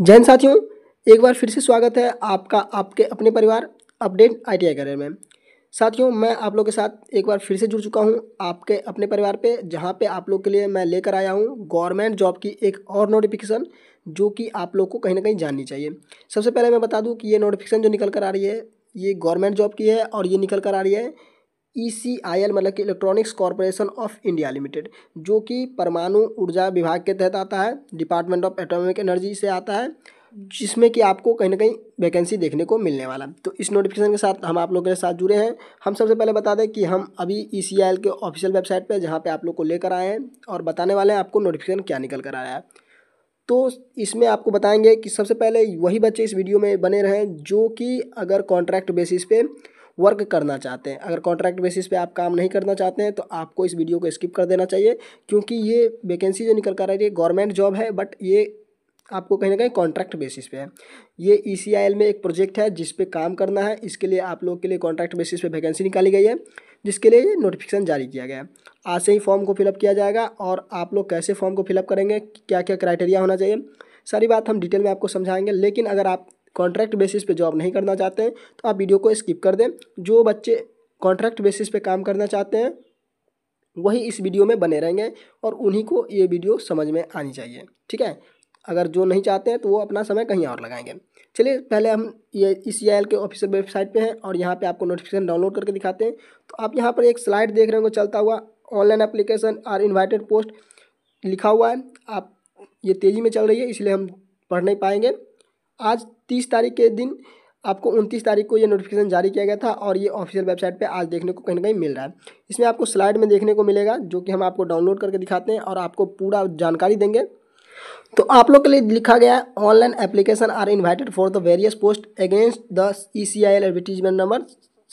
जैन साथियों एक बार फिर से स्वागत है आपका आपके अपने परिवार अपडेट आई टी करियर में साथियों मैं आप लोग के साथ एक बार फिर से जुड़ चुका हूं आपके अपने परिवार पे जहां पे आप लोग के लिए मैं लेकर आया हूं गवर्नमेंट जॉब की एक और नोटिफिकेशन जो कि आप लोग को कहीं ना कहीं जाननी चाहिए सबसे पहले मैं बता दूँ कि ये नोटिफिकेशन जो निकल कर आ रही है ये गवर्नमेंट जॉब की है और ये निकल कर आ रही है ई e मतलब कि electronics corporation of India limited जो कि परमाणु ऊर्जा विभाग के तहत आता है डिपार्टमेंट ऑफ एटॉमिक एनर्जी से आता है जिसमें कि आपको कहीं ना कहीं वैकेंसी देखने को मिलने वाला तो इस नोटिफिकेशन के साथ हम आप लोगों के साथ जुड़े हैं हम सबसे पहले बता दें कि हम अभी ई e के ऑफिशियल वेबसाइट पर जहाँ पर आप लोग को लेकर आए हैं और बताने वाले हैं आपको नोटिफिकेशन क्या निकल कर आया है तो इसमें आपको बताएंगे कि सबसे पहले वही बच्चे इस वीडियो में बने रहें जो कि अगर कॉन्ट्रैक्ट बेसिस पे वर्क करना चाहते हैं अगर कॉन्ट्रैक्ट बेसिस पे आप काम नहीं करना चाहते हैं तो आपको इस वीडियो को स्किप कर देना चाहिए क्योंकि ये वैकेंसी जो निकल कर आ रही है गवर्नमेंट जॉब है बट ये आपको कहीं ना कहीं कॉन्ट्रैक्ट बेसिस पे है ये ई e में एक प्रोजेक्ट है जिस पे काम करना है इसके लिए आप लोग के लिए कॉन्ट्रैक्ट बेसिस पे वैकेंसी निकाली गई है जिसके लिए नोटिफिकेशन जारी किया गया है आज से ही फॉर्म को फिलअप किया जाएगा और आप लोग कैसे फॉर्म को फिलअप करेंगे क्या क्या क्राइटेरिया होना चाहिए सारी बात हम डिटेल में आपको समझाएंगे लेकिन अगर आप कॉन्ट्रैक्ट बेसिस पे जॉब नहीं करना चाहते हैं तो आप वीडियो को स्किप कर दें जो बच्चे कॉन्ट्रैक्ट बेसिस पे काम करना चाहते हैं वही इस वीडियो में बने रहेंगे और उन्हीं को ये वीडियो समझ में आनी चाहिए ठीक है अगर जो नहीं चाहते हैं तो वो अपना समय कहीं और लगाएंगे चलिए पहले हम ये इस ई e के ऑफिशियल वेबसाइट पे हैं और यहाँ पे आपको नोटिफिकेशन डाउनलोड करके दिखाते हैं तो आप यहाँ पर एक स्लाइड देख रहे होंगे चलता हुआ online application are invited post लिखा हुआ है आप ये तेज़ी में चल रही है इसलिए हम पढ़ नहीं पाएंगे आज तीस तारीख के दिन आपको उनतीस तारीख को ये नोटिफिकेशन जारी किया गया था और ये ऑफिशियल वेबसाइट पे आज देखने को कहीं ना कहीं मिल रहा है इसमें आपको स्लाइड में देखने को मिलेगा जो कि हम आपको डाउनलोड करके दिखाते हैं और आपको पूरा जानकारी देंगे तो आप लोग के लिए लिखा गया है online application are invited for the various post against the E C I L advertisement number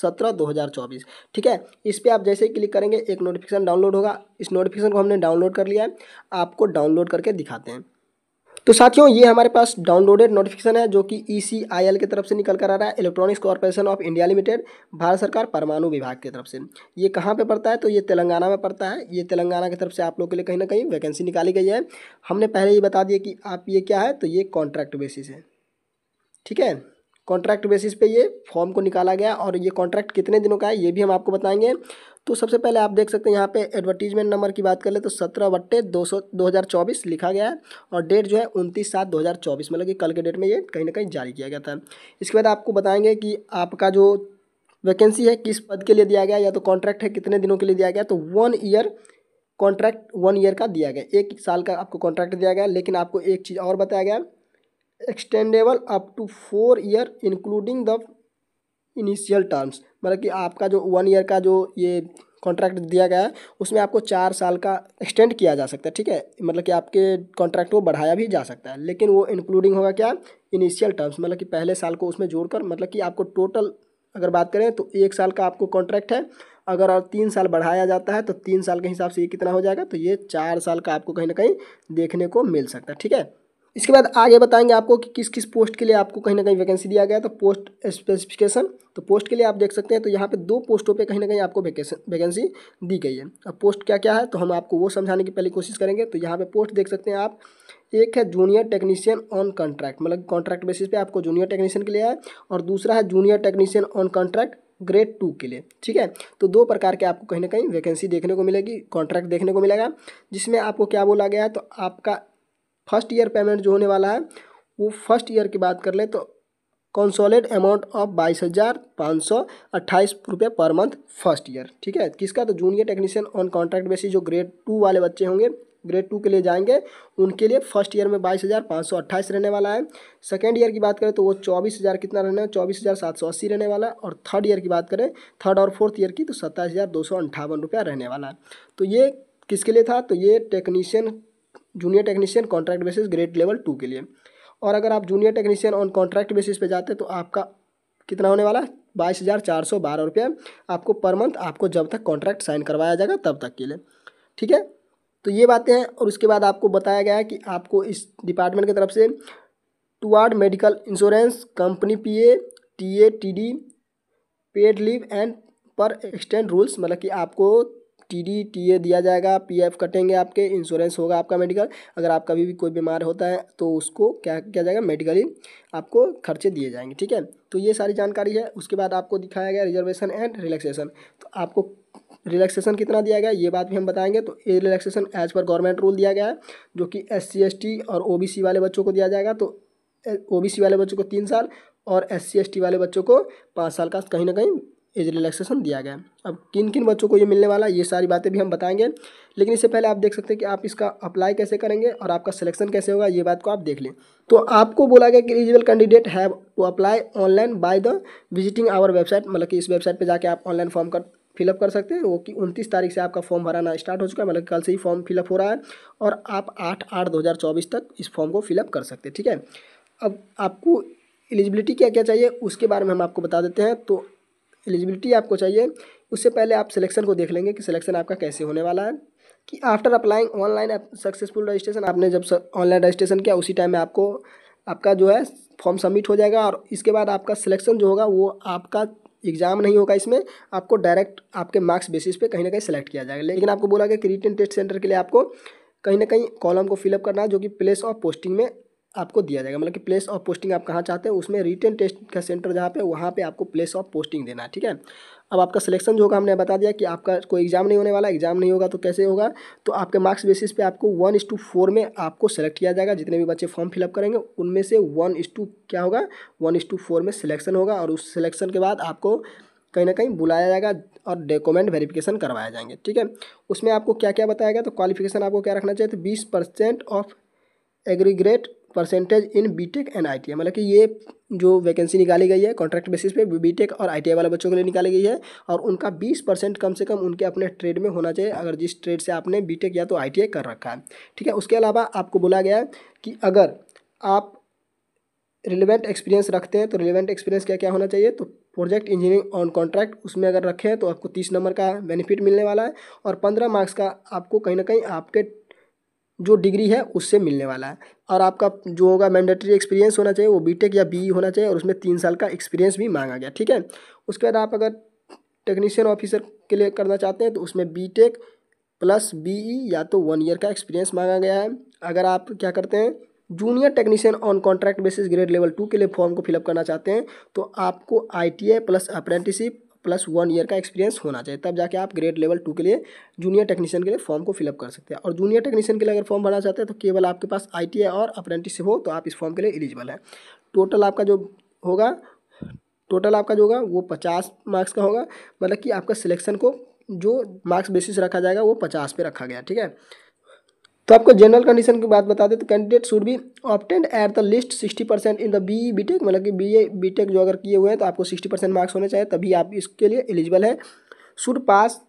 सत्रह दो हज़ार चौबीस ठीक है इस पर आप जैसे ही क्लिक करेंगे एक नोटिफिकेशन डाउनलोड होगा इस नोटिफिकेशन को हमने डाउनलोड कर लिया है आपको डाउनलोड करके दिखाते हैं तो साथियों ये हमारे पास डाउनलोडेड नोटिफिकेशन है जो कि ई e की तरफ से निकल कर आ रहा है electronics corporation of India limited Bharat सरकार परमाणु विभाग की तरफ से ये कहाँ पे पड़ता है तो ये तेलंगाना में पड़ता है ये तेलंगाना की तरफ से आप लोग के लिए कहीं ना कहीं वैकेंसी निकाली गई है हमने पहले ही बता दिया कि आप ये क्या है तो ये कॉन्ट्रैक्ट बेसिस है ठीक है कॉन्ट्रैक्ट बेसिस पे ये फॉर्म को निकाला गया और ये कॉन्ट्रैक्ट कितने दिनों का है ये भी हम आपको बताएंगे तो सबसे पहले आप देख सकते हैं यहाँ पे एडवर्टीजमेंट नंबर की बात कर ले तो सत्रह बट्टे दो सौ दो हज़ार चौबीस लिखा गया है और डेट जो है उनतीस सात दो हज़ार चौबीस मतलब कि कल के डेट में ये कहीं ना कहीं जारी किया गया था इसके बाद आपको बताएंगे कि आपका जो वैकेंसी है किस पद के लिए दिया गया या तो कॉन्ट्रैक्ट है कितने दिनों के लिए दिया गया तो one year contract one year का दिया गया एक साल का आपको कॉन्ट्रैक्ट दिया गया लेकिन आपको एक चीज़ और बताया गया extendable up to four year including the initial terms मतलब कि आपका जो वन ईयर का जो ये कॉन्ट्रैक्ट दिया गया है उसमें आपको चार साल का एक्सटेंड किया जा सकता है ठीक है मतलब कि आपके कॉन्ट्रैक्ट को बढ़ाया भी जा सकता है लेकिन वो इंक्लूडिंग होगा क्या इनिशियल टर्म्स मतलब कि पहले साल को उसमें जोड़कर मतलब कि आपको टोटल अगर बात करें तो एक साल का आपको कॉन्ट्रैक्ट है अगर और तीन साल बढ़ाया जाता है तो तीन साल के हिसाब से ये कितना हो जाएगा तो ये चार साल का आपको कहीं ना कहीं देखने को मिल सकता है ठीक है इसके बाद आगे बताएंगे आपको कि किस किस पोस्ट के लिए आपको कहीं ना कहीं वैकेंसी दिया गया तो पोस्ट स्पेसिफिकेशन तो पोस्ट के लिए आप देख सकते हैं तो यहाँ पे दो पोस्टों पे कहीं ना कहीं आपको वैकेंसी दी गई है अब पोस्ट क्या क्या है तो हम आपको वो समझाने की पहले कोशिश करेंगे तो यहाँ पे पोस्ट देख सकते हैं आप एक है जूनियर टेक्नीशियन ऑन कॉन्ट्रैक्ट मतलब कॉन्ट्रैक्ट बेसिस पे आपको जूनियर टेक्नीशियन के लिए है और दूसरा है junior technician on contract grade two के लिए ठीक है तो दो प्रकार के आपको कहीं ना कहीं वैकेंसी देखने को मिलेगी कॉन्ट्रैक्ट देखने को मिलेगा जिसमें आपको क्या बोला गया है तो आपका फर्स्ट ईयर पेमेंट जो होने वाला है वो फर्स्ट ईयर की बात कर लें तो कंसोलेड अमाउंट ऑफ बाईस हज़ार पाँच सौ अट्ठाईस रुपये पर मंथ फर्स्ट ईयर ठीक है किसका तो junior technician on contract basis जो ग्रेड टू वाले बच्चे होंगे ग्रेड टू के लिए जाएंगे उनके लिए फर्स्ट ईयर में बाईस हज़ार पाँच सौ अट्ठाईस रहने वाला है सेकेंड ईयर की बात करें तो वो चौबीस हज़ार कितना रहना है चौबीस हज़ार सात सौ अस्सी रहने वाला है और थर्ड ईयर की बात करें थर्ड और फोर्थ ईयर की तो सत्ताईस हज़ार दो सौ अंठावन रुपया रहने वाला है तो ये किसके लिए था तो ये technician junior technician contract basis grade level two के लिए और अगर आप junior technician on contract basis पे जाते तो आपका कितना होने वाला बाईस हज़ार चार सौ बारह रुपये आपको पर मंथ आपको जब तक कॉन्ट्रैक्ट साइन करवाया जाएगा तब तक के लिए ठीक है तो ये बातें हैं और उसके बाद आपको बताया गया है कि आपको इस डिपार्टमेंट की तरफ से toward medical insurance company P A T A T D paid leave and पर एक्सटेंड रूल्स मतलब कि आपको टी टी ए दिया जाएगा पीएफ कटेंगे आपके इंश्योरेंस होगा आपका मेडिकल अगर आप कभी भी कोई बीमार होता है तो उसको क्या किया जाएगा मेडिकली आपको खर्चे दिए जाएंगे ठीक है तो ये सारी जानकारी है उसके बाद आपको दिखाया गया रिजर्वेशन एंड रिलैक्सेशन तो आपको रिलैक्सेशन कितना दिया गया ये बात भी हम बताएंगे तो ये रिलैक्सेशन एज पर गवर्नमेंट रूल दिया गया है जो कि एस सी और ओ वाले बच्चों को दिया जाएगा तो ओ वाले बच्चों को तीन साल और एस सी वाले बच्चों को पाँच साल का कहीं ना कहीं एज रिलैक्सेशन दिया गया अब किन किन बच्चों को ये मिलने वाला है ये सारी बातें भी हम बताएंगे लेकिन इससे पहले आप देख सकते हैं कि आप इसका अप्लाई कैसे करेंगे और आपका सिलेक्शन कैसे होगा ये बात को आप देख लें तो आपको बोला गया कि eligible candidate have to apply online by the visiting our website मतलब कि इस वेबसाइट पर जाकर आप ऑनलाइन फॉर्म कर फिलअप कर सकते हैं वो कि उनतीस तारीख से आपका फॉर्म भराना स्टार्ट हो चुका है मतलब कल से ही फॉर्म फिलअप हो रहा है और आप आठ आठ दो हज़ार चौबीस तक इस फॉर्म को फिलअप कर सकते हैं ठीक है अब आपको एलिजिबिलिटी क्या क्या चाहिए उसके बारे में हम आपको बता देते हैं तो एलिजिबिलिटी आपको चाहिए उससे पहले आप सिलेक्शन को देख लेंगे कि सिलेक्शन आपका कैसे होने वाला है कि after applying online successful registration आपने जब ऑनलाइन रजिस्ट्रेशन किया उसी टाइम में आपको आपका जो है फॉर्म सबमिट हो जाएगा और इसके बाद आपका सिलेक्शन जो होगा वो आपका एग्जाम नहीं होगा इसमें आपको डायरेक्ट आपके मार्क्स बेसिस पे कहीं ना कहीं सेलेक्ट किया जाएगा लेकिन आपको बोला गया कि रिटर्न टेस्ट सेंटर के लिए आपको कहीं ना कहीं कॉलम को फिलअप करना है जो कि प्लेस ऑफ पोस्टिंग में आपको दिया जाएगा मतलब कि प्लेस ऑफ पोस्टिंग आप कहाँ चाहते हैं उसमें रिटर्न टेस्ट का सेंटर जहाँ पे वहाँ पे आपको प्लेस ऑफ पोस्टिंग देना है ठीक है अब आपका सिलेक्शन जो होगा हमने बता दिया कि आपका कोई एग्जाम नहीं होने वाला एग्जाम नहीं होगा तो कैसे होगा तो आपके मार्क्स बेसिस पे आपको वन इस टू फोर में आपको सेलेक्ट किया जाएगा जितने भी बच्चे फॉर्म फिलअप करेंगे उनमें से वन इस टू क्या होगा वन इस टू फोर में सिलेक्शन होगा और उस सिलेक्शन के बाद आपको कहीं ना कहीं बुलाया जाएगा और डॉक्यूमेंट वेरिफिकेशन करवाए जाएंगे ठीक है उसमें आपको क्या क्या बताया गया तो क्वालिफिकेशन आपको क्या रखना चाहिए तो बीस percent of aggregate percentage in BTech and ITI मतलब कि ये जो वैकेंसी निकाली गई है कॉन्ट्रैक्ट बेसिस पे बीटेक और आईटीआई वाले बच्चों के लिए निकाली गई है और उनका 20 परसेंट कम से कम उनके अपने ट्रेड में होना चाहिए अगर जिस ट्रेड से आपने बीटेक या तो आईटीआई कर रखा है ठीक है उसके अलावा आपको बोला गया है कि अगर आप रिलेवेंट एक्सपीरियंस रखते हैं तो रिलेवेंट एक्सपीरियंस क्या क्या होना चाहिए तो प्रोजेक्ट इंजीनियरिंग ऑन कॉन्ट्रैक्ट उसमें अगर रखें तो आपको तीस नंबर का बेनिफिट मिलने वाला है और पंद्रह मार्क्स का आपको कहीं ना कहीं आपके जो डिग्री है उससे मिलने वाला है और आपका जो होगा मैंडेटरी एक्सपीरियंस होना चाहिए वो बीटेक या बी e होना चाहिए और उसमें तीन साल का एक्सपीरियंस भी मांगा गया ठीक है उसके बाद आप अगर टेक्नीशियन ऑफिसर के लिए करना चाहते हैं तो उसमें बी प्लस बी या तो वन ईयर का एक्सपीरियंस मांगा गया है अगर आप क्या करते हैं junior technician on contract basis grade level two के लिए फॉर्म को फिलअप करना चाहते हैं तो आपको I T I plus apprenticeship plus one year का एक्सपीरियंस होना चाहिए तब जाके आप ग्रेड लेवल टू के लिए जूनियर टेक्नीशियन के लिए फॉर्म को फिलअप कर सकते हैं और जूनियर टेक्नीशियन के लिए अगर फॉर्म भरना चाहते हैं तो केवल आपके पास आई टी और अप्रेंटिस हो तो आप इस फॉर्म के लिए एलिजिबल है टोटल आपका जो होगा टोटल आपका जो होगा वो पचास मार्क्स का होगा मतलब कि आपका सिलेक्शन को जो मार्क्स बेसिस रखा जाएगा वो पचास पे रखा गया ठीक है तो आपको जनरल कंडीशन की बात बता दें तो candidate should be obtained at the least sixty percent in the B B tech मतलब कि बी ए बी टेक जो अगर किए हुए हैं तो आपको सिक्सटी परसेंट मार्क्स होने चाहिए तभी आप इसके लिए एलिजिबल है should pass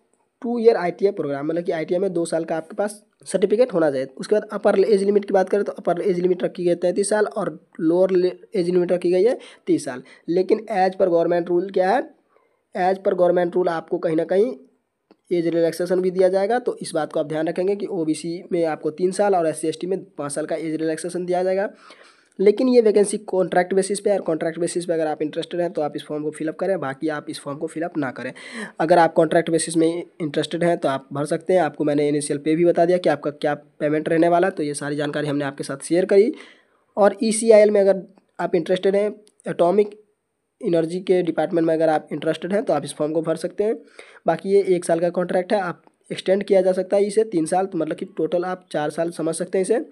two year I T I program मतलब कि आई टी आई में दो साल का आपके पास सर्टिफिकेट होना चाहिए उसके बाद अपर एज लिमिट की बात करें तो अपर एज लिमिट रखी गई है तैंतीस साल और लोअर एज लिमिट रखी गई है तीस साल लेकिन एज पर गवर्नमेंट रूल क्या है एज पर गवर्नमेंट रूल आपको कहीं ना कहीं एज रिलैक्सेशन भी दिया जाएगा तो इस बात को आप ध्यान रखेंगे कि ओबीसी में आपको तीन साल और एस सी में पाँच साल का एज रिलैक्सेशन दिया जाएगा लेकिन ये वैकेंसी कॉन्ट्रैक्ट बेसिस पे और कॉन्ट्रैक्ट बेसिस पे अगर आप इंटरेस्टेड हैं तो आप इस फॉर्म को फिलअप करें बाकी आप इस फॉर्म को फिलअप ना करें अगर आप कॉन्ट्रैक्ट बेसिस में इंटरेस्टेड हैं तो आप भर सकते हैं आपको मैंने इनिशियल पे भी बता दिया कि आपका क्या पेमेंट रहने वाला तो ये सारी जानकारी हमने आपके साथ शेयर करी और ई e में अगर आप इंटरेस्टेड हैं एटॉमिक इनर्जी के डिपार्टमेंट में अगर आप इंटरेस्टेड हैं तो आप इस फॉर्म को भर सकते हैं बाकी ये एक साल का कॉन्ट्रैक्ट है आप एक्सटेंड किया जा सकता है इसे तीन साल तो मतलब कि टोटल आप चार साल समझ सकते हैं इसे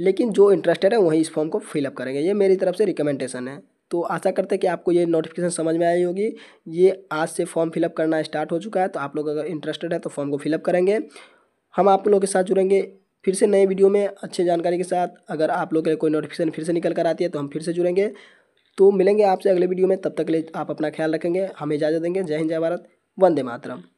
लेकिन जो इंटरेस्टेड है वही इस फॉर्म को फिलअप करेंगे ये मेरी तरफ से रिकमेंडेशन है तो आशा करते हैं कि आपको ये नोटिफिकेशन समझ में आई होगी ये आज से फॉर्म फिलअप करना स्टार्ट हो चुका है तो आप लोग अगर इंटरेस्टेड है तो फॉर्म को फिलअप करेंगे हम आप लोगों के साथ जुड़ेंगे फिर से नए वीडियो में अच्छे जानकारी के साथ अगर आप लोग के लिए कोई नोटिफिकेशन फिर से निकल कर आती है तो हम फिर से जुड़ेंगे तो मिलेंगे आपसे अगले वीडियो में तब तक ले आप अपना ख्याल रखेंगे हमें इजाज़त देंगे जय हिंद जय भारत वंदे मातरम